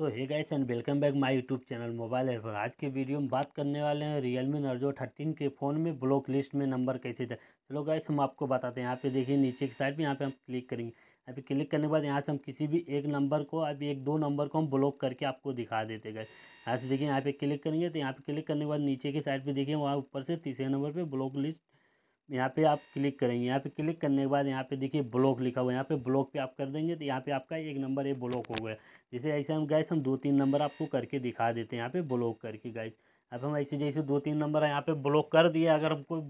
तो hey guys and welcome back my YouTube channel mobile earphone आज के video में बात करने वाले हैं रियलमी नर्जो थर्टीन के फ़ोन में ब्लॉक लिस्ट में नंबर कैसे जाए चलो गाइस हम आपको बताते हैं यहाँ पे देखिए नीचे की साइड में यहाँ पे हम क्लिक करेंगे यहाँ पे क्लिक करने के बाद यहाँ से हम किसी भी एक नंबर को अभी एक दो नंबर को हम ब्लॉक करके आपको दिखा देते गए यहाँ से देखिए यहाँ पे क्लिक करेंगे तो यहाँ पे क्लिक करने के बाद नीचे की साइड पर देखिए वहाँ ऊपर से तीसरे नंबर पर ब्लॉक लिस्ट यहाँ पे आप क्लिक करेंगे यहाँ पे क्लिक करने के बाद यहाँ पे देखिए ब्लॉक लिखा हुआ है यहाँ पे ब्लॉक पे आप कर देंगे तो यहाँ पे आपका एक नंबर ये ब्लॉक हो गया जैसे ऐसे हम गैस हम दो तीन नंबर आपको करके दिखा देते हैं यहाँ पे ब्लॉक करके गैस अब हम ऐसे जैसे दो तीन नंबर यहाँ पे ब्लॉक कर दिए अगर हमको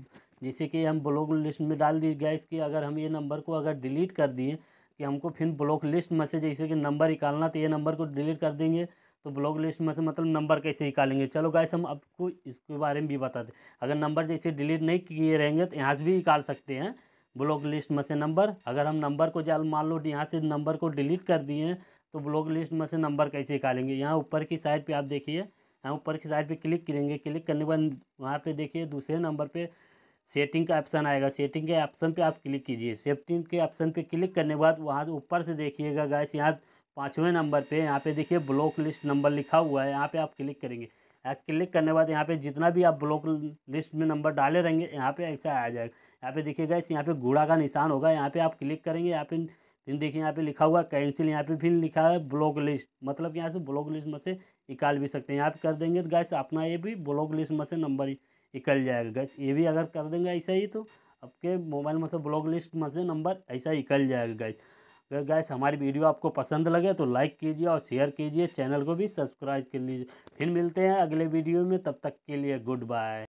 जैसे कि हम ब्लॉक लिस्ट में डाल दिए गैस कि अगर हम ये नंबर को अगर डिलीट कर दिए कि हमको फिर ब्लॉक लिस्ट में से जैसे कि नंबर निकालना तो ये नंबर को डिलीट कर देंगे तो ब्लॉक लिस्ट में से मतलब नंबर कैसे निकालेंगे चलो गाइस हम आपको इसके बारे में भी बता दें अगर नंबर जैसे डिलीट नहीं किए रहेंगे तो यहाँ से भी निकाल सकते हैं ब्लॉक लिस्ट में से नंबर अगर हम नंबर को जल मान लो तो यहाँ से नंबर को डिलीट कर दिए तो ब्लॉक लिस्ट में से नंबर कैसे निकालेंगे यहाँ ऊपर की साइड पर आप देखिए यहाँ ऊपर की साइड पर क्लिक करेंगे क्लिक करने के बाद वहाँ पर देखिए दूसरे नंबर पर सेटिंग का ऑप्शन आएगा सेटिंग के ऑप्शन पे आप क्लिक कीजिए सेटिंग के ऑप्शन पे क्लिक करने के बाद वहाँ से ऊपर से देखिएगा गैस यहाँ पाँचवें नंबर पे यहाँ पे देखिए ब्लॉक लिस्ट नंबर लिखा हुआ है यहाँ पे आप क्लिक करेंगे क्लिक करने के बाद यहाँ पे जितना भी आप ब्लॉक लिस्ट में नंबर डाले रहेंगे यहाँ पे ऐसा आ जाएगा यहाँ पे देखिएगा इस यहाँ पे घोड़ा का निशान होगा यहाँ पे आप क्लिक करेंगे यहाँ पे फिर देखिए यहाँ पे लिखा हुआ कैंसिल यहाँ पे फिर लिखा है ब्लॉक लिस्ट मतलब यहाँ से ब्लॉक लिस्ट में से निकाल भी सकते हैं यहाँ पे कर देंगे तो गैस अपना ये भी ब्लॉक लिस्ट में से नंबर निकल जाएगा गैस ये भी अगर कर देंगे ऐसा ही तो आपके मोबाइल में से ब्लॉक लिस्ट में से नंबर ऐसा निकल जाएगा गैस अगर गैस हमारी वीडियो आपको पसंद लगे तो लाइक कीजिए और शेयर कीजिए चैनल को भी सब्सक्राइब कर लीजिए फिर मिलते हैं अगले वीडियो में तब तक के लिए गुड बाय